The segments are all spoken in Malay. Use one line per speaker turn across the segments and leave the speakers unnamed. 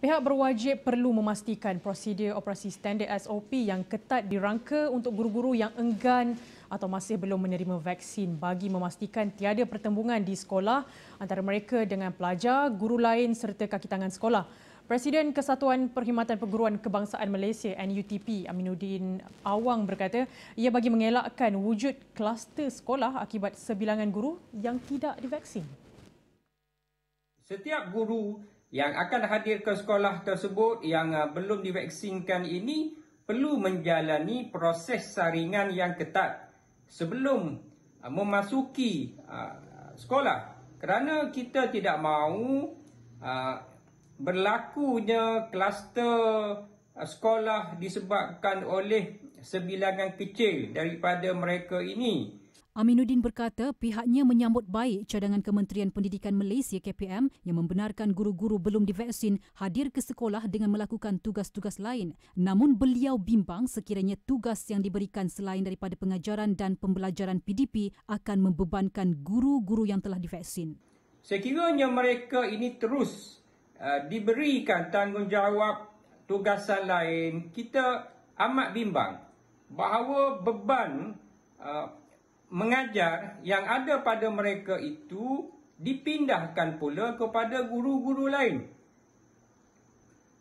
Pihak berwajib perlu memastikan prosedur operasi standar SOP yang ketat dirangka untuk guru-guru yang enggan atau masih belum menerima vaksin bagi memastikan tiada pertembungan di sekolah antara mereka dengan pelajar, guru lain serta kaki tangan sekolah. Presiden Kesatuan Perkhidmatan Perguruan Kebangsaan Malaysia NUTP Aminuddin Awang berkata ia bagi mengelakkan wujud kluster sekolah akibat sebilangan guru yang tidak divaksin.
Setiap guru yang akan hadir ke sekolah tersebut yang uh, belum divaksinkan ini perlu menjalani proses saringan yang ketat sebelum uh, memasuki uh, sekolah kerana kita tidak mahu uh, berlakunya kluster uh, sekolah disebabkan oleh sebilangan kecil daripada mereka ini.
Aminuddin berkata pihaknya menyambut baik cadangan Kementerian Pendidikan Malaysia KPM yang membenarkan guru-guru belum divaksin hadir ke sekolah dengan melakukan tugas-tugas lain. Namun beliau bimbang sekiranya tugas yang diberikan selain daripada pengajaran dan pembelajaran PDP akan membebankan guru-guru yang telah divaksin.
Sekiranya mereka ini terus uh, diberikan tanggungjawab tugasan lain, kita amat bimbang bahawa beban uh, mengajar yang ada pada mereka itu dipindahkan pula kepada guru-guru lain.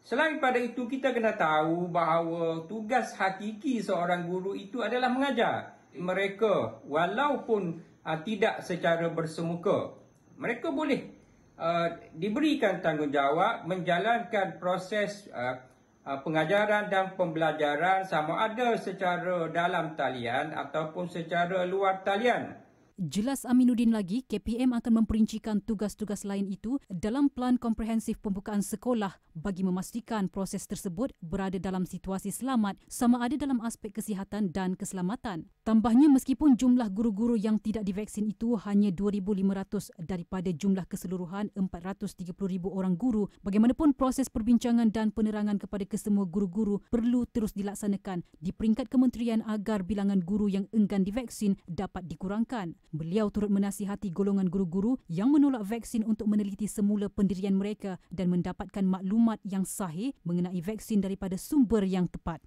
Selain pada itu, kita kena tahu bahawa tugas hakiki seorang guru itu adalah mengajar mereka walaupun uh, tidak secara bersemuka. Mereka boleh uh, diberikan tanggungjawab menjalankan proses uh, Ah, pengajaran dan pembelajaran sama ada secara dalam talian ataupun secara luar talian. Jelas
Aminuddin lagi, KPM akan memperincikan tugas-tugas lain itu dalam plan komprehensif pembukaan sekolah bagi memastikan proses tersebut berada dalam situasi selamat sama ada dalam aspek kesihatan dan keselamatan. Tambahnya, meskipun jumlah guru-guru yang tidak divaksin itu hanya 2,500 daripada jumlah keseluruhan 430,000 orang guru, bagaimanapun proses perbincangan dan penerangan kepada kesemua guru-guru perlu terus dilaksanakan di peringkat kementerian agar bilangan guru yang enggan divaksin dapat dikurangkan. Beliau turut menasihati golongan guru-guru yang menolak vaksin untuk meneliti semula pendirian mereka dan mendapatkan maklumat yang sahih mengenai vaksin daripada sumber yang tepat.